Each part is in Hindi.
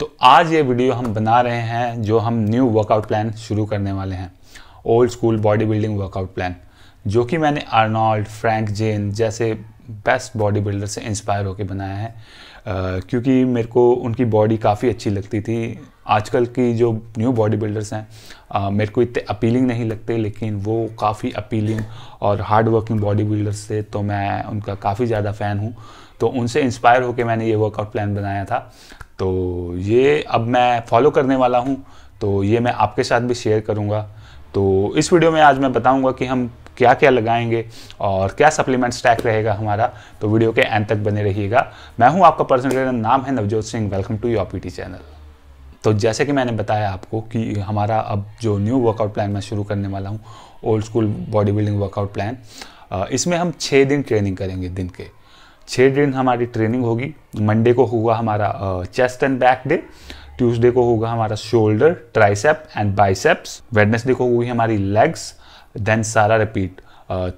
तो आज ये वीडियो हम बना रहे हैं जो हम न्यू वर्कआउट प्लान शुरू करने वाले हैं old school body building workout plan जो कि मैंने अर्नॉल्ड फ्रैंक जेन जैसे बेस्ट बॉडी बिल्डर से इंस्पायर होकर बनाया है क्योंकि मेरे को उनकी बॉडी काफ़ी अच्छी लगती थी आजकल की जो न्यू बॉडी बिल्डर्स हैं मेरे को इतने अपीलिंग नहीं लगते लेकिन वो काफ़ी अपीलिंग और हार्ड वर्किंग बॉडी बिल्डर्स थे तो मैं उनका काफ़ी ज़्यादा फ़ैन हूँ तो उनसे इंस्पायर होकर मैंने ये वर्कआउट प्लान बनाया था तो ये अब मैं फॉलो करने वाला हूँ तो ये मैं आपके साथ भी शेयर करूँगा तो इस वीडियो में आज मैं बताऊँगा कि हम क्या क्या लगाएंगे और क्या सप्लीमेंट स्टैक रहेगा हमारा तो वीडियो के एंड तक बने रहिएगा मैं हूँ आपका पर्सनल ट्रेनर नाम है Navjot Singh welcome to your P channel तो जैसे कि मैंने बताया आपको कि हमारा अब जो न्यू वर्कआउट प्लान मैं शुरू करने वाला हूँ old school body building workout plan इसमें हम छः दिन ट्रेनिंग करेंगे दिन के छः दिन हमारी ट्रेनिंग होगी मंडे को होगा हमारा chest and back day Tuesday को होगा हमारा shoulder tricep and biceps Wednesday को होगी हमारी लेग्स देन सारा रिपीट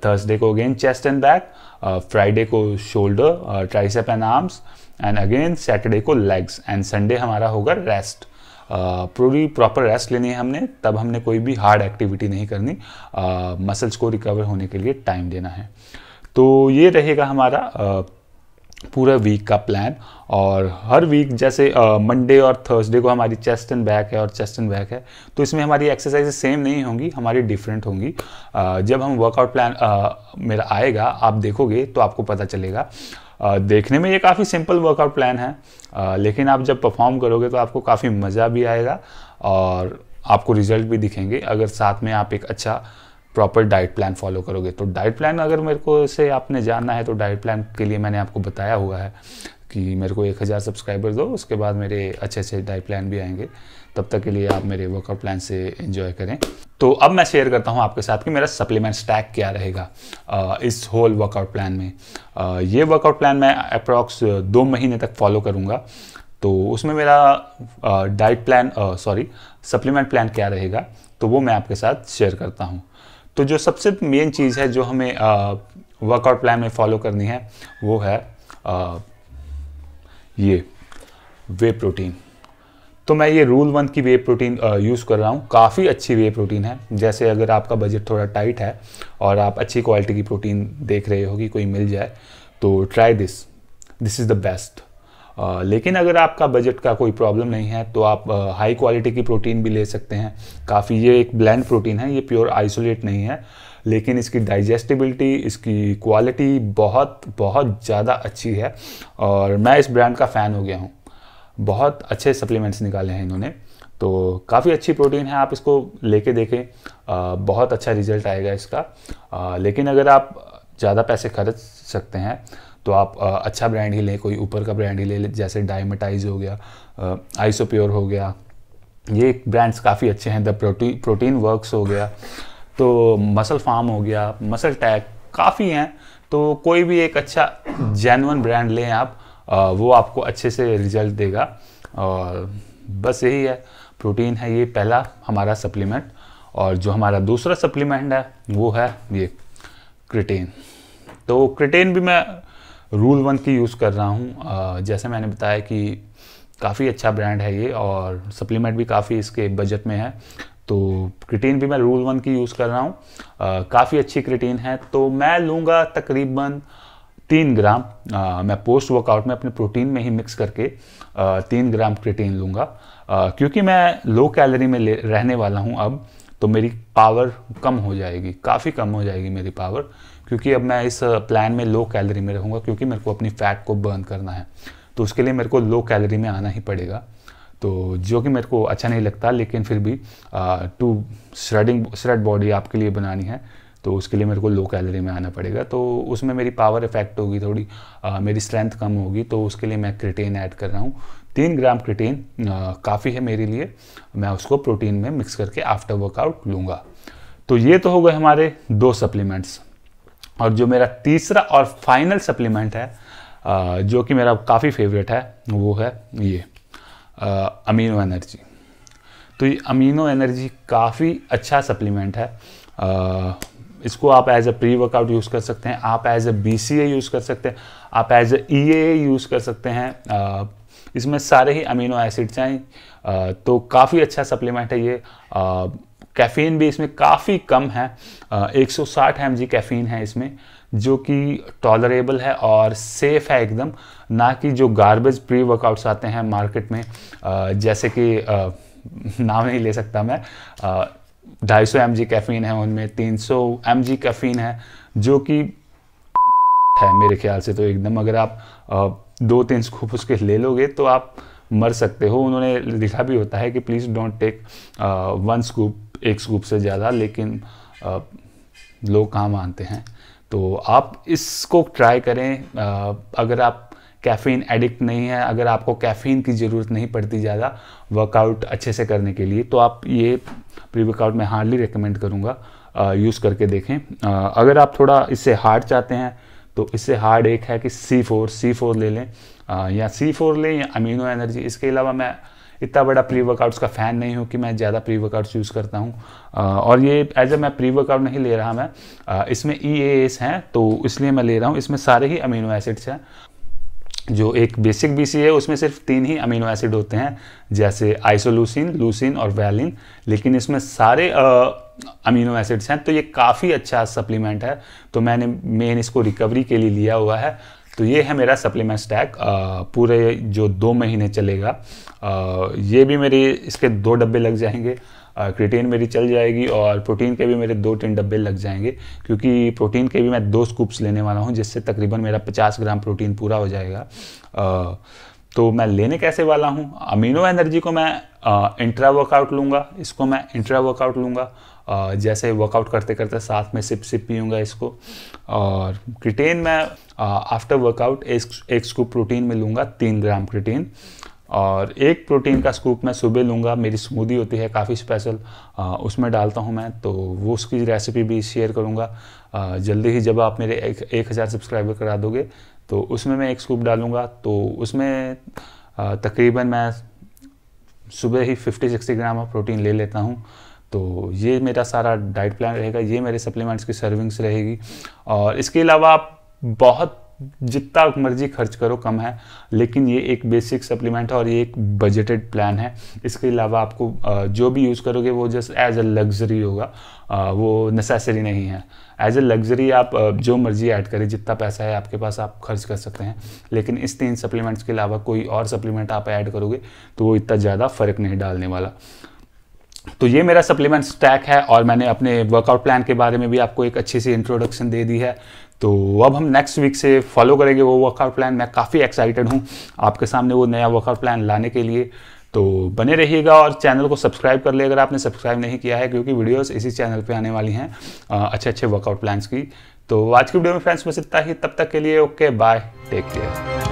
थर्सडे को again chest and back Friday को shoulder tricep and arms and again Saturday को लेग्स एंड संडे हमारा होगा रेस्ट पूरी प्रॉपर रेस्ट लेनी है हमने तब हमने कोई भी हार्ड एक्टिविटी नहीं करनी मसल्स uh, को रिकवर होने के लिए टाइम देना है तो ये रहेगा हमारा uh, पूरा वीक का प्लान और हर वीक जैसे मंडे और थर्सडे को हमारी चेस्ट एंड बैक है और चेस्ट एंड बैक है तो इसमें हमारी एक्सरसाइज सेम नहीं होंगी हमारी डिफरेंट होंगी आ, जब हम वर्कआउट प्लान मेरा आएगा आप देखोगे तो आपको पता चलेगा देखने में ये काफ़ी सिंपल वर्कआउट प्लान है लेकिन आप जब परफॉर्म करोगे तो आपको काफ़ी मज़ा भी आएगा और आपको रिजल्ट भी दिखेंगे अगर साथ में आप एक अच्छा प्रॉपर डाइट प्लान फॉलो करोगे तो डाइट प्लान अगर मेरे को से आपने जानना है तो डाइट प्लान के लिए मैंने आपको बताया हुआ है कि मेरे को एक हज़ार सब्सक्राइबर दो उसके बाद मेरे अच्छे अच्छे डाइट प्लान भी आएंगे तब तक के लिए आप मेरे वर्कआउट प्लान से इन्जॉय करें तो अब मैं शेयर करता हूँ आपके साथ कि मेरा सप्लीमेंट स्टैक क्या रहेगा इस होल वर्कआउट प्लान में ये वर्कआउट प्लान मैं अप्रॉक्स दो महीने तक फॉलो करूँगा तो उसमें मेरा diet plan sorry supplement plan क्या रहेगा तो वो मैं आपके साथ शेयर करता हूँ तो जो सबसे मेन चीज़ है जो हमें वर्कआउट प्लान में फॉलो करनी है वो है आ, ये वे प्रोटीन तो मैं ये रूल वन की वे प्रोटीन यूज़ कर रहा हूँ काफ़ी अच्छी वे प्रोटीन है जैसे अगर आपका बजट थोड़ा टाइट है और आप अच्छी क्वालिटी की प्रोटीन देख रहे हो कि कोई मिल जाए तो try this this is the best लेकिन अगर आपका बजट का कोई प्रॉब्लम नहीं है तो आप हाई क्वालिटी की प्रोटीन भी ले सकते हैं काफ़ी ये एक ब्लैंड प्रोटीन है ये प्योर आइसोलेट नहीं है लेकिन इसकी डाइजेस्टिबिलिटी इसकी क्वालिटी बहुत बहुत ज़्यादा अच्छी है और मैं इस ब्रांड का फ़ैन हो गया हूँ बहुत अच्छे सप्लीमेंट्स निकाले हैं इन्होंने तो काफ़ी अच्छी प्रोटीन है आप इसको लेके देखें बहुत अच्छा रिजल्ट आएगा इसका आ, लेकिन अगर आप ज़्यादा पैसे खर्च सकते हैं तो आप आ, अच्छा ब्रांड ही लें कोई ऊपर का ब्रांड ही ले जैसे डायमेटाइज हो गया आइसोप्योर हो गया ये ब्रांड्स काफ़ी अच्छे हैं द प्रोटी प्रोटीन वर्क्स हो गया तो मसल फार्म हो गया मसल टैग काफ़ी हैं तो कोई भी एक अच्छा जैनवन ब्रांड लें आप आ, वो आपको अच्छे से रिजल्ट देगा और बस यही है प्रोटीन है ये पहला हमारा सप्लीमेंट और जो हमारा दूसरा सप्लीमेंट है वो है ये क्रिटेन तो क्रिटेन भी मैं रूल वन की यूज़ कर रहा हूँ जैसे मैंने बताया कि काफ़ी अच्छा ब्रांड है ये और सप्लीमेंट भी काफ़ी इसके बजट में है तो क्रिटीन भी मैं रूल वन की यूज़ कर रहा हूँ काफ़ी अच्छी क्रिटीन है तो मैं लूँगा तकरीबन तीन ग्राम आ, मैं पोस्ट वर्कआउट में अपने प्रोटीन में ही मिक्स करके आ, तीन ग्राम क्रिटीन लूँगा क्योंकि मैं लो कैलोरी में रहने वाला हूँ अब तो मेरी पावर कम हो जाएगी काफ़ी कम हो जाएगी मेरी पावर क्योंकि अब मैं इस प्लान में लो कैलरी में रहूँगा क्योंकि मेरे को अपनी फैट को बर्न करना है तो उसके लिए मेरे को लो कैलरी में आना ही पड़ेगा तो जो कि मेरे को अच्छा नहीं लगता लेकिन फिर भी टू श्रेडिंग श्रेड बॉडी आपके लिए बनानी है तो उसके लिए मेरे को लो कैलरी में आना पड़ेगा तो उसमें मेरी पावर इफेक्ट होगी थोड़ी आ, मेरी स्ट्रेंथ कम होगी तो उसके लिए मैं क्रिटेन ऐड कर रहा हूँ तीन ग्राम क्रिटेन काफ़ी है मेरे लिए मैं उसको प्रोटीन में मिक्स करके आफ्टर वर्कआउट लूँगा तो ये तो हो गए हमारे दो सप्लीमेंट्स और जो मेरा तीसरा और फाइनल सप्लीमेंट है जो कि मेरा काफ़ी फेवरेट है वो है ये अमीनो एनर्जी तो ये अमीनो एनर्जी काफ़ी अच्छा सप्लीमेंट है इसको आप as a pre workout use कर सकते हैं आप as a B C A use कर सकते हैं आप एज अ ई यूज़ कर सकते हैं इसमें सारे ही अमीनो एसिड्स हैं तो काफ़ी अच्छा सप्लीमेंट है ये आ, कैफ़ीन भी इसमें काफ़ी कम है एक सौ साठ एम कैफ़ीन है इसमें जो कि टॉलरेबल है और सेफ़ है एकदम ना कि जो गार्बेज प्री वर्कआउट्स आते हैं मार्केट में जैसे कि नाम नहीं ले सकता मैं ढाई सौ एम कैफ़ीन है उनमें तीन सौ एम कैफ़ीन है जो कि है मेरे ख्याल से तो एकदम अगर आप दो तीन स्कूप उसके ले लोगे तो आप मर सकते हो उन्होंने लिखा भी होता है कि please don't take one scoop एक स्कूप से ज़्यादा लेकिन लोग कहाँ मानते हैं तो आप इसको ट्राई करें अगर आप कैफ़ीन एडिक्ट नहीं है अगर आपको कैफ़ीन की ज़रूरत नहीं पड़ती ज़्यादा वर्कआउट अच्छे से करने के लिए तो आप ये प्री वर्कआउट मैं हार्डली रिकमेंड करूँगा यूज़ करके देखें आ, अगर आप थोड़ा इससे हार्ड चाहते हैं तो इससे हार्ड एक है कि सी फोर सी फोर ले लें आ, या सी फोर लें या अमीनो एनर्जी इसके अलावा मैं इतना बड़ा प्री वर्कआउट्स का फ़ैन नहीं हूँ कि मैं ज़्यादा प्री वर्कआउट्स यूज़ करता हूँ और ये एज ए मैं प्री वर्कआउट नहीं ले रहा मैं इसमें ई e हैं तो इसलिए मैं ले रहा हूँ इसमें सारे ही अमीनो एसिड्स हैं जो एक बेसिक सी है उसमें सिर्फ तीन ही अमीनो एसिड होते हैं जैसे आइसोलूसिन लूसिन और वैलिन लेकिन इसमें सारे अमीनो एसिड्स हैं तो ये काफ़ी अच्छा सप्लीमेंट है तो मैंने मेन इसको रिकवरी के लिए लिया हुआ है तो ये है मेरा सप्लीमेंट स्टैक पूरे जो दो महीने चलेगा आ, ये भी मेरी इसके दो डब्बे लग जाएंगे क्रिटीन मेरी चल जाएगी और प्रोटीन के भी मेरे दो तीन डब्बे लग जाएंगे क्योंकि प्रोटीन के भी मैं दो स्कूप्स लेने वाला हूँ जिससे तकरीबन मेरा पचास ग्राम प्रोटीन पूरा हो जाएगा आ, तो मैं लेने कैसे वाला हूँ अमीनो एनर्जी को मैं इंट्रा वर्कआउट लूँगा इसको मैं इंट्रा वर्कआउट लूँगा जैसे वर्कआउट करते करते साथ में सिप सिप पीऊँगा इसको और क्रिटेन मैं आफ्टर वर्कआउट एक एक स्कूप प्रोटीन में लूँगा तीन ग्राम क्रिटेन और एक प्रोटीन का स्कूप मैं सुबह लूँगा मेरी स्मूदी होती है काफ़ी स्पेशल उसमें डालता हूँ मैं तो वो उसकी रेसिपी भी शेयर करूँगा जल्दी ही जब आप मेरे एक, एक हज़ार सब्सक्राइबर करा दोगे तो उसमें मैं एक स्कूप डालूँगा तो उसमें तकरीबन मैं सुबह ही fifty sixty gram of protein ले लेता हूँ तो ये मेरा सारा डाइट प्लान रहेगा ये मेरे सप्लीमेंट्स की सर्विंग्स रहेगी और इसके अलावा आप बहुत जितना मर्जी खर्च करो कम है लेकिन ये एक बेसिक सप्लीमेंट है और ये एक बजटेड प्लान है इसके अलावा आपको जो भी यूज़ करोगे वो जस्ट एज अ लग्जरी होगा वो नेसेसरी नहीं है एज ए लग्जरी आप जो मर्जी ऐड करें जितना पैसा है आपके पास आप खर्च कर सकते हैं लेकिन इस तीन सप्लीमेंट्स के अलावा कोई और सप्लीमेंट आप ऐड करोगे तो वो इतना ज़्यादा फ़र्क नहीं डालने वाला तो ये मेरा सप्लीमेंट स्टैक है और मैंने अपने वर्कआउट प्लान के बारे में भी आपको एक अच्छी सी इंट्रोडक्शन दे दी है तो अब हम नेक्स्ट वीक से फॉलो करेंगे वो वर्कआउट प्लान मैं काफ़ी एक्साइटेड हूँ आपके सामने वो नया वर्कआउट प्लान लाने के लिए तो बने रहिएगा और चैनल को सब्सक्राइब कर ले अगर आपने सब्सक्राइब नहीं किया है क्योंकि वीडियोस इसी चैनल पे आने वाली हैं अच्छे अच्छे वर्कआउट प्लान्स की तो आज की वीडियो में फ्रेंड्स बस इतना ही तब तक के लिए ओके बाय टेक केयर